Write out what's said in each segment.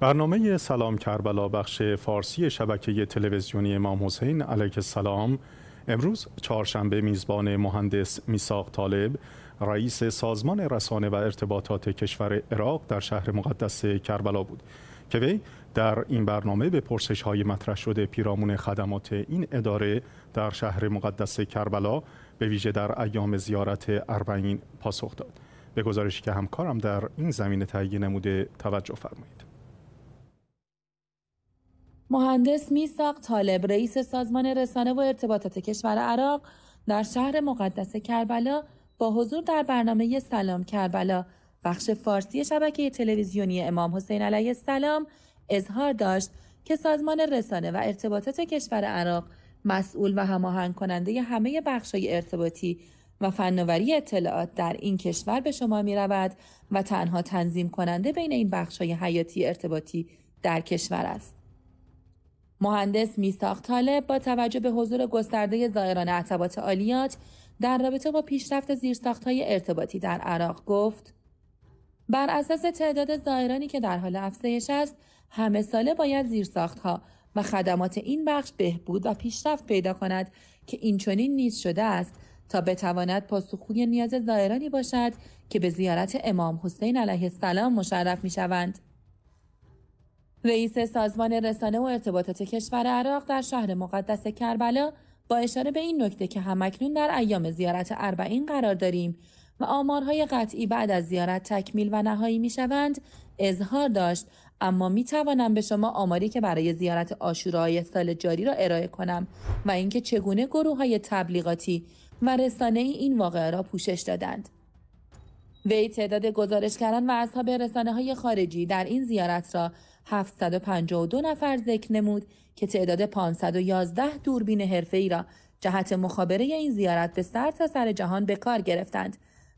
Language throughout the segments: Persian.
برنامه سلام کربلا بخش فارسی شبکه تلویزیونی امام حسین علیه السلام امروز چهارشنبه میزبان مهندس میساق طالب رئیس سازمان رسانه و ارتباطات کشور عراق در شهر مقدس کربلا بود که وی در این برنامه به پرسش های مطرح شده پیرامون خدمات این اداره در شهر مقدس کربلا به ویژه در ایام زیارت اربعین پاسخ داد به گزارشی که همکارم در این زمینه تهیه نموده توجه فرمایید مهندس میساق طالب رئیس سازمان رسانه و ارتباطات کشور عراق در شهر مقدس کربلا با حضور در برنامه سلام کربلا بخش فارسی شبکه تلویزیونی امام حسین علیه السلام اظهار داشت که سازمان رسانه و ارتباطات کشور عراق مسئول و هماهنگ کننده همه بخش‌های ارتباطی و فناوری اطلاعات در این کشور به شما می رود و تنها تنظیم کننده بین این بخش‌های حیاتی ارتباطی در کشور است. مهندس میساخ طالب با توجه به حضور گسترده زائران اعتباط عالیات در رابطه با پیشرفت های ارتباطی در عراق گفت بر اساس تعداد زائرانی که در حال افزایش است همه ساله باید زیرساختها و خدمات این بخش بهبود و پیشرفت پیدا کند که این چنین نیز شده است تا بتواند پاسخگوی نیاز زائرانی باشد که به زیارت امام حسین علیه السلام مشرف می شوند. رئیس سازمان رسانه و ارتباطات کشور عراق در شهر مقدس کربلا با اشاره به این نکته که همکنون در ایام زیارت اربعین قرار داریم و آمارهای قطعی بعد از زیارت تکمیل و نهایی می شوند اظهار داشت اما می توانم به شما آماری که برای زیارت آشورای سال جاری را ارائه کنم و اینکه چگونه گروه های تبلیغاتی و رسانه ای این واقعه را پوشش دادند. وی تعداد گزارشگران و اصحاب رسانه های خارجی در این زیارت را 752 نفر ذکر نمود که تعداد 511 دوربین حرفه‌ای را جهت مخابره این زیارت به سر سر جهان به کار گرفتند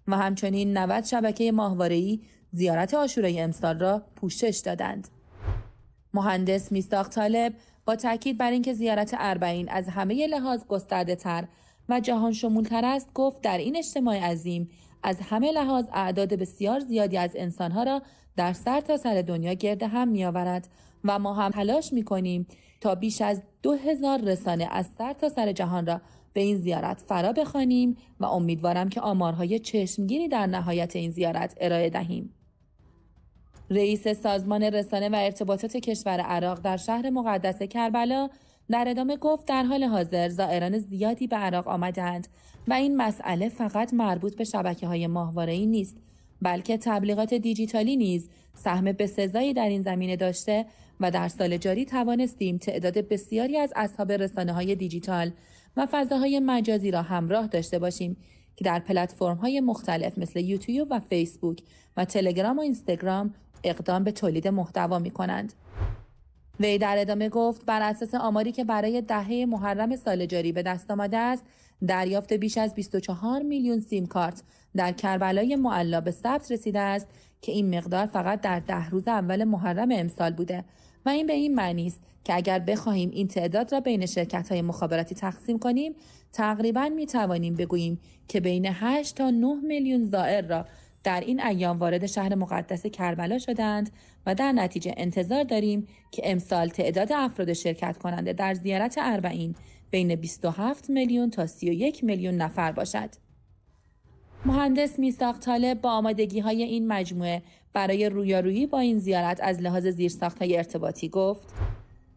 و همچنین 90 شبکه ماهواره‌ای زیارت آشورای امسال را پوشش دادند. مهندس میستاق طالب با تاکید بر اینکه زیارت اربعین از همه لحاظ گسترده تر و جهان شمول است گفت در این اجتماع عظیم از همه لحاظ اعداد بسیار زیادی از انسانها را در سر تا سر دنیا گرد هم می آورد و ما هم تلاش می کنیم تا بیش از دو هزار رسانه از سر تا سر جهان را به این زیارت فرا بخوانیم و امیدوارم که آمارهای چشمگیری در نهایت این زیارت ارائه دهیم. رئیس سازمان رسانه و ارتباطات کشور عراق در شهر مقدس کربلا در ادامه گفت در حال حاضر زائران زیادی به عراق آمدند و این مسئله فقط مربوط به شبکه های ماهواره ای نیست بلکه تبلیغات دیجیتالی نیز سهم سزایی در این زمینه داشته و در سال جاری توانستیم تعداد بسیاری از اصحاب رسانه های دیجیتال و فضاهای مجازی را همراه داشته باشیم که در پلتفرم های مختلف مثل یوتیوب و فیسبوک و تلگرام و اینستاگرام اقدام به تولید محتوا می کنند. وی در ادامه گفت بر اساس آماری که برای دهه محرم سال جاری به دست آمده است دریافت بیش از 24 میلیون سیم کارت در کربلای معلا به ثبت رسیده است که این مقدار فقط در ده روز اول محرم امسال بوده و این به این معنی است که اگر بخواهیم این تعداد را بین شرکت های مخابراتی تقسیم کنیم تقریبا می توانیم بگوییم که بین 8 تا 9 میلیون زائر را در این ایام وارد شهر مقدس کربلا شدند و در نتیجه انتظار داریم که امسال تعداد افراد شرکت کننده در زیارت اربعین بین 27 میلیون تا 31 میلیون نفر باشد. مهندس میساق طالب با آمادگی های این مجموعه برای رویارویی با این زیارت از لحاظ زیرساخت های ارتباطی گفت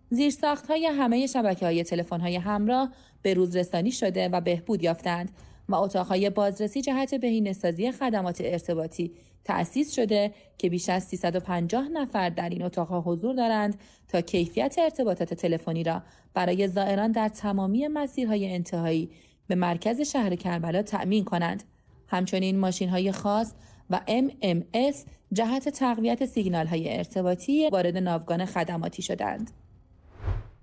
زیرساخت های همه شبکه های تلفن های همراه به روز رسانی شده و بهبود یافتند و اتاقهای بازرسی جهت بهینه‌سازی خدمات ارتباطی تأسیس شده که بیش از 350 نفر در این اتاقها حضور دارند تا کیفیت ارتباطات تلفنی را برای زائران در تمامی مسیرهای انتهایی به مرکز شهر کربلا تأمین کنند. همچنین ماشینهای خاص و MMS جهت تقویت سیگنال های ارتباطی وارد ناوگان خدماتی شدند.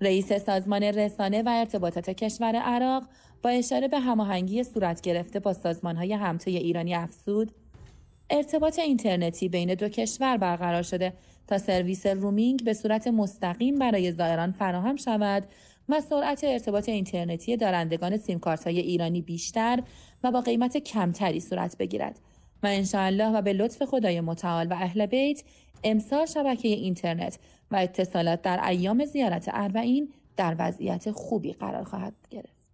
رئیس سازمان رسانه و ارتباطات کشور عراق با اشاره به هماهنگی صورت گرفته با سازمانهای همتای ایرانی افزود ارتباط اینترنتی بین دو کشور برقرار شده تا سرویس رومینگ به صورت مستقیم برای زائران فراهم شود و سرعت ارتباط اینترنتی دارندگان سیمکارت های ایرانی بیشتر و با قیمت کمتری صورت بگیرد و انشاءالله و به لطف خدای متعال و اهل بیت امسال شبکه اینترنت و اتصالات در ایام زیارت اربعین در وضعیت خوبی قرار خواهد گرفت.